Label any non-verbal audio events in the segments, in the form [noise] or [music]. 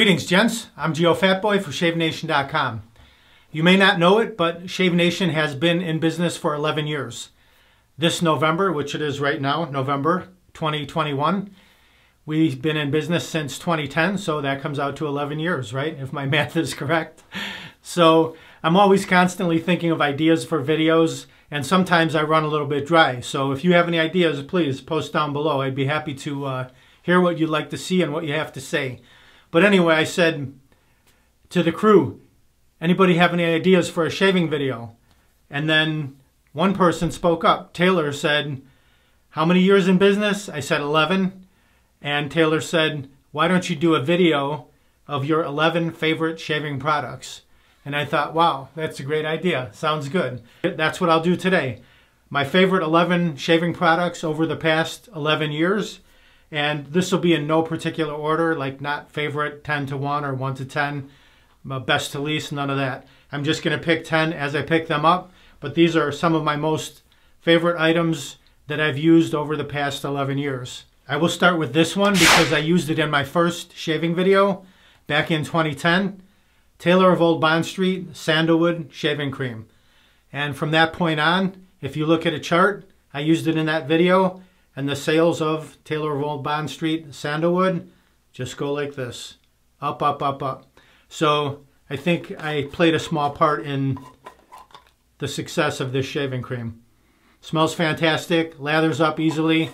Greetings, gents. I'm Geo Fatboy for ShaveNation.com. You may not know it, but Shave Nation has been in business for 11 years. This November, which it is right now, November 2021, we've been in business since 2010, so that comes out to 11 years, right? If my [laughs] math is correct. So I'm always constantly thinking of ideas for videos, and sometimes I run a little bit dry. So if you have any ideas, please post down below. I'd be happy to uh, hear what you'd like to see and what you have to say. But anyway, I said to the crew, anybody have any ideas for a shaving video? And then one person spoke up. Taylor said, how many years in business? I said 11. And Taylor said, why don't you do a video of your 11 favorite shaving products? And I thought, wow, that's a great idea. Sounds good. That's what I'll do today. My favorite 11 shaving products over the past 11 years. And this will be in no particular order, like not favorite 10 to 1 or 1 to 10, uh, best to least, none of that. I'm just going to pick 10 as I pick them up. But these are some of my most favorite items that I've used over the past 11 years. I will start with this one because I used it in my first shaving video back in 2010. Taylor of Old Bond Street, Sandalwood Shaving Cream. And from that point on, if you look at a chart, I used it in that video and the sales of Taylor of Old Bond Street, Sandalwood, just go like this. Up, up, up, up. So I think I played a small part in the success of this shaving cream. Smells fantastic, lathers up easily,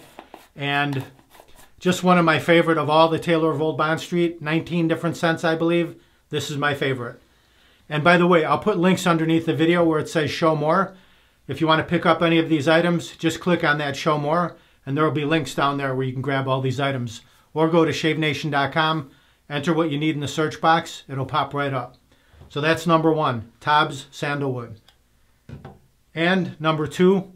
and just one of my favorite of all the Taylor of Old Bond Street, 19 different scents, I believe. This is my favorite. And by the way, I'll put links underneath the video where it says show more. If you want to pick up any of these items, just click on that show more and there will be links down there where you can grab all these items. Or go to shavenation.com, enter what you need in the search box, it'll pop right up. So that's number one, tabs, Sandalwood. And number two,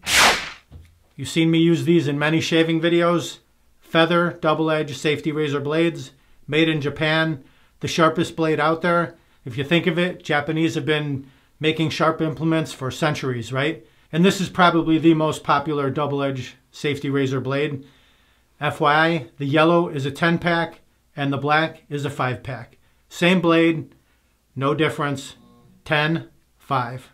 you've seen me use these in many shaving videos, Feather double edge safety razor blades, made in Japan, the sharpest blade out there. If you think of it, Japanese have been making sharp implements for centuries, right? And this is probably the most popular double-edged safety razor blade. FYI, the yellow is a 10 pack and the black is a 5 pack. Same blade, no difference, 10, 5.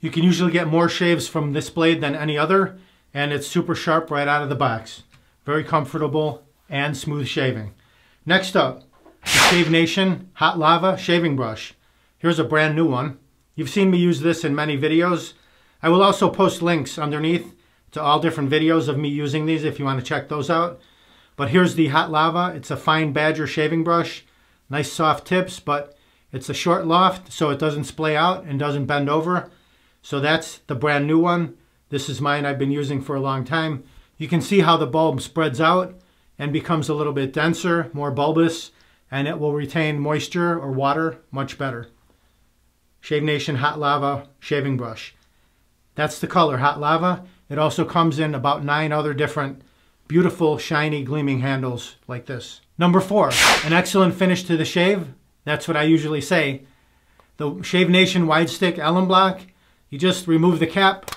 You can usually get more shaves from this blade than any other and it's super sharp right out of the box. Very comfortable and smooth shaving. Next up, the Shave Nation Hot Lava Shaving Brush. Here's a brand new one. You've seen me use this in many videos. I will also post links underneath to all different videos of me using these if you want to check those out. But here's the Hot Lava. It's a fine badger shaving brush. Nice soft tips, but it's a short loft so it doesn't splay out and doesn't bend over. So that's the brand new one. This is mine I've been using for a long time. You can see how the bulb spreads out and becomes a little bit denser, more bulbous, and it will retain moisture or water much better. Shave Nation Hot Lava Shaving Brush. That's the color, hot lava. It also comes in about nine other different beautiful, shiny, gleaming handles like this. Number four, an excellent finish to the shave. That's what I usually say. The Shave Nation Wide Stick Ellen Block. You just remove the cap,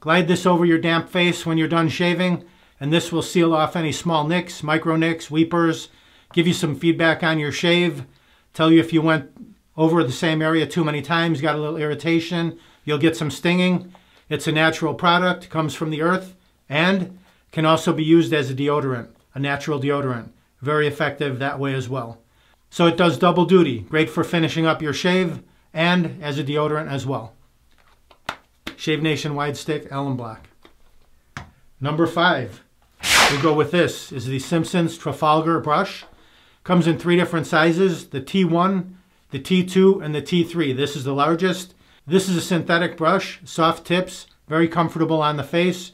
glide this over your damp face when you're done shaving, and this will seal off any small nicks, micro nicks, weepers, give you some feedback on your shave, tell you if you went over the same area too many times, got a little irritation, you'll get some stinging. It's a natural product, comes from the earth, and can also be used as a deodorant, a natural deodorant. Very effective that way as well. So it does double duty. Great for finishing up your shave and as a deodorant as well. Shave Nation Wide Stick Ellen Black. Number five, go with this, is the Simpsons Trafalgar Brush. Comes in three different sizes, the T1, the T2, and the T3. This is the largest. This is a synthetic brush, soft tips, very comfortable on the face,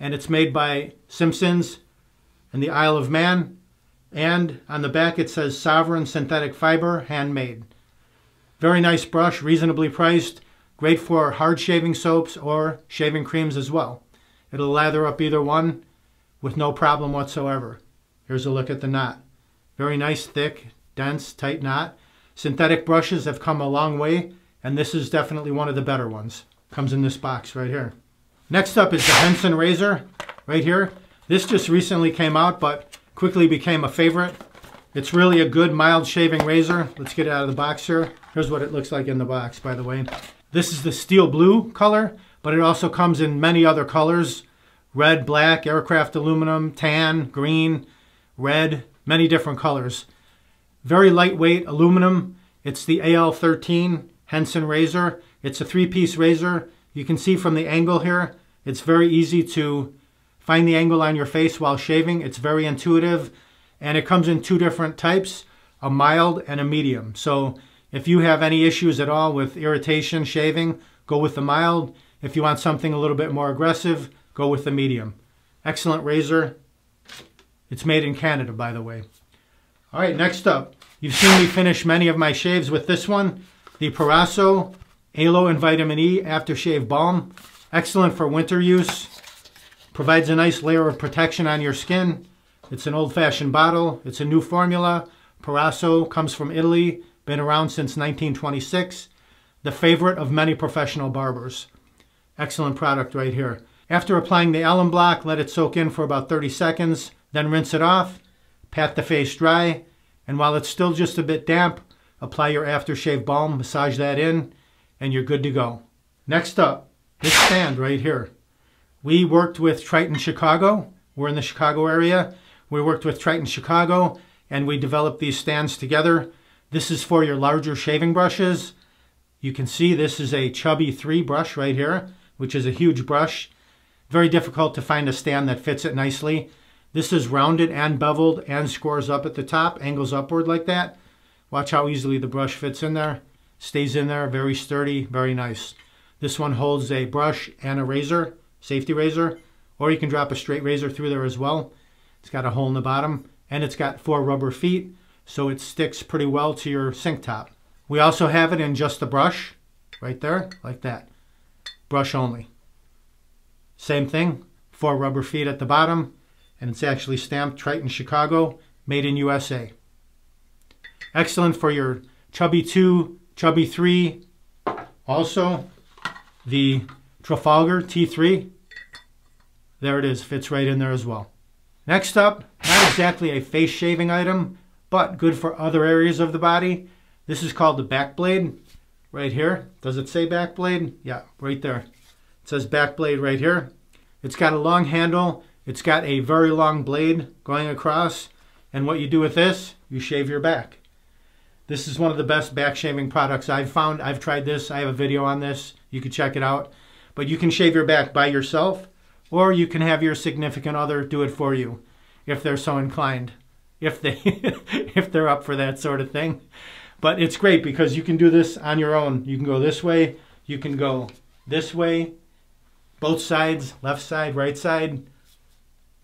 and it's made by Simpsons and the Isle of Man. And on the back it says Sovereign Synthetic Fiber, handmade. Very nice brush, reasonably priced, great for hard shaving soaps or shaving creams as well. It'll lather up either one with no problem whatsoever. Here's a look at the knot. Very nice, thick, dense, tight knot. Synthetic brushes have come a long way and this is definitely one of the better ones. Comes in this box right here. Next up is the Henson razor right here. This just recently came out, but quickly became a favorite. It's really a good mild shaving razor. Let's get it out of the box here. Here's what it looks like in the box, by the way. This is the steel blue color, but it also comes in many other colors. Red, black, aircraft aluminum, tan, green, red, many different colors. Very lightweight aluminum. It's the AL13. Henson razor. It's a three-piece razor. You can see from the angle here, it's very easy to find the angle on your face while shaving. It's very intuitive and it comes in two different types, a mild and a medium. So if you have any issues at all with irritation shaving, go with the mild. If you want something a little bit more aggressive, go with the medium. Excellent razor. It's made in Canada, by the way. All right, next up. You've seen me finish many of my shaves with this one. The Parasso Aloe and Vitamin E Aftershave Balm. Excellent for winter use. Provides a nice layer of protection on your skin. It's an old-fashioned bottle. It's a new formula. Parasso comes from Italy, been around since 1926. The favorite of many professional barbers. Excellent product right here. After applying the alum block, let it soak in for about 30 seconds, then rinse it off, pat the face dry, and while it's still just a bit damp, apply your aftershave balm, massage that in, and you're good to go. Next up, this stand right here. We worked with Triton Chicago. We're in the Chicago area. We worked with Triton Chicago, and we developed these stands together. This is for your larger shaving brushes. You can see this is a Chubby 3 brush right here, which is a huge brush. Very difficult to find a stand that fits it nicely. This is rounded and beveled and scores up at the top, angles upward like that. Watch how easily the brush fits in there. Stays in there, very sturdy, very nice. This one holds a brush and a razor, safety razor, or you can drop a straight razor through there as well. It's got a hole in the bottom and it's got four rubber feet, so it sticks pretty well to your sink top. We also have it in just the brush, right there, like that. Brush only. Same thing, four rubber feet at the bottom, and it's actually stamped Triton Chicago, made in USA. Excellent for your Chubby 2, Chubby 3, also the Trafalgar T3. There it is, fits right in there as well. Next up, not exactly a face shaving item, but good for other areas of the body. This is called the back blade right here. Does it say back blade? Yeah, right there. It says back blade right here. It's got a long handle. It's got a very long blade going across. And what you do with this, you shave your back. This is one of the best back shaving products I've found. I've tried this. I have a video on this. You can check it out. But you can shave your back by yourself or you can have your significant other do it for you if they're so inclined. If they [laughs] if they're up for that sort of thing. But it's great because you can do this on your own. You can go this way, you can go this way, both sides, left side, right side.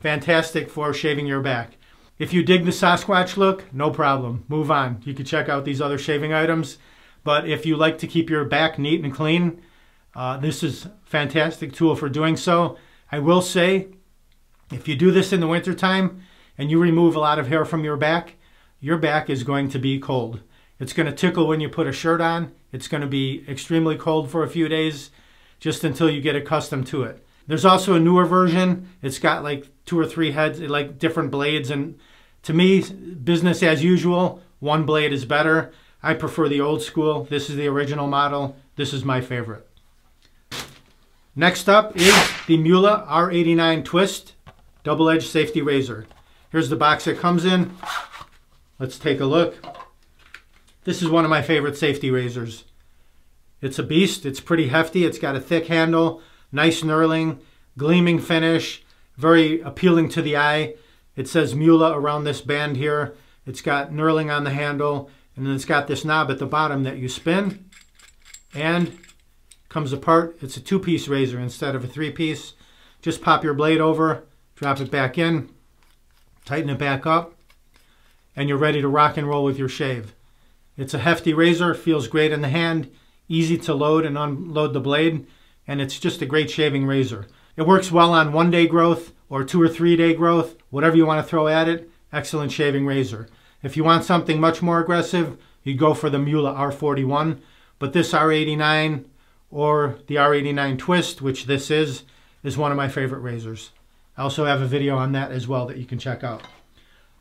Fantastic for shaving your back. If you dig the Sasquatch look, no problem. Move on. You can check out these other shaving items. But if you like to keep your back neat and clean, uh, this is fantastic tool for doing so. I will say, if you do this in the wintertime and you remove a lot of hair from your back, your back is going to be cold. It's going to tickle when you put a shirt on. It's going to be extremely cold for a few days just until you get accustomed to it. There's also a newer version. It's got like two or three heads, like different blades. And to me, business as usual, one blade is better. I prefer the old school. This is the original model. This is my favorite. Next up is the Mula R89 Twist Double Edge Safety Razor. Here's the box it comes in. Let's take a look. This is one of my favorite safety razors. It's a beast. It's pretty hefty. It's got a thick handle nice knurling, gleaming finish, very appealing to the eye. It says Mula around this band here. It's got knurling on the handle, and then it's got this knob at the bottom that you spin, and comes apart. It's a two-piece razor instead of a three-piece. Just pop your blade over, drop it back in, tighten it back up, and you're ready to rock and roll with your shave. It's a hefty razor, feels great in the hand, easy to load and unload the blade, and it's just a great shaving razor. It works well on one day growth or two or three day growth, whatever you want to throw at it, excellent shaving razor. If you want something much more aggressive, you go for the Mula R41, but this R89 or the R89 Twist, which this is, is one of my favorite razors. I also have a video on that as well that you can check out.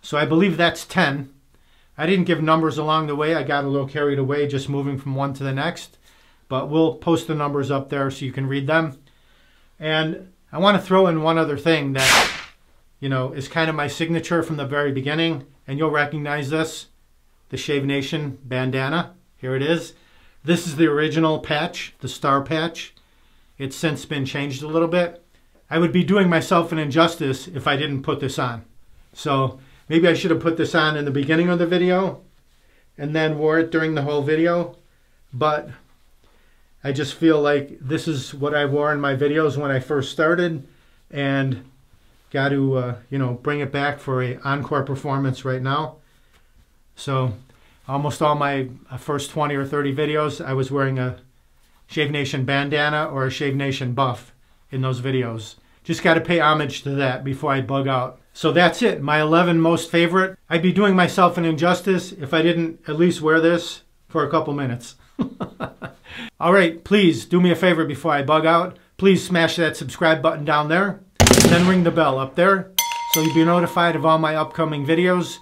So I believe that's 10. I didn't give numbers along the way. I got a little carried away just moving from one to the next but we'll post the numbers up there so you can read them. And I want to throw in one other thing that, you know, is kind of my signature from the very beginning, and you'll recognize this, the Shave Nation bandana. Here it is. This is the original patch, the star patch. It's since been changed a little bit. I would be doing myself an injustice if I didn't put this on. So maybe I should have put this on in the beginning of the video and then wore it during the whole video. But I just feel like this is what I wore in my videos when I first started and got to, uh, you know, bring it back for a encore performance right now. So almost all my uh, first 20 or 30 videos, I was wearing a Shave Nation bandana or a Shave Nation buff in those videos. Just got to pay homage to that before I bug out. So that's it, my 11 most favorite. I'd be doing myself an injustice if I didn't at least wear this for a couple minutes. [laughs] All right, please do me a favor before I bug out. Please smash that subscribe button down there, then ring the bell up there so you'll be notified of all my upcoming videos.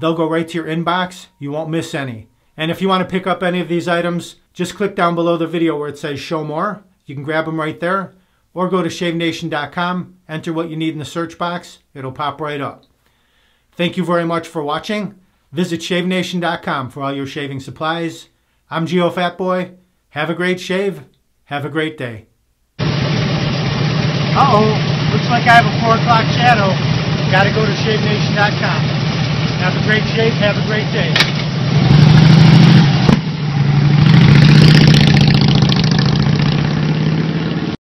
They'll go right to your inbox. You won't miss any. And if you want to pick up any of these items, just click down below the video where it says show more. You can grab them right there or go to shavenation.com, enter what you need in the search box. It'll pop right up. Thank you very much for watching. Visit shavenation.com for all your shaving supplies. I'm Geo Fatboy. Have a great shave. Have a great day. Uh-oh, looks like I have a 4 o'clock shadow. Gotta go to shavenation.com. Have a great shave. Have a great day.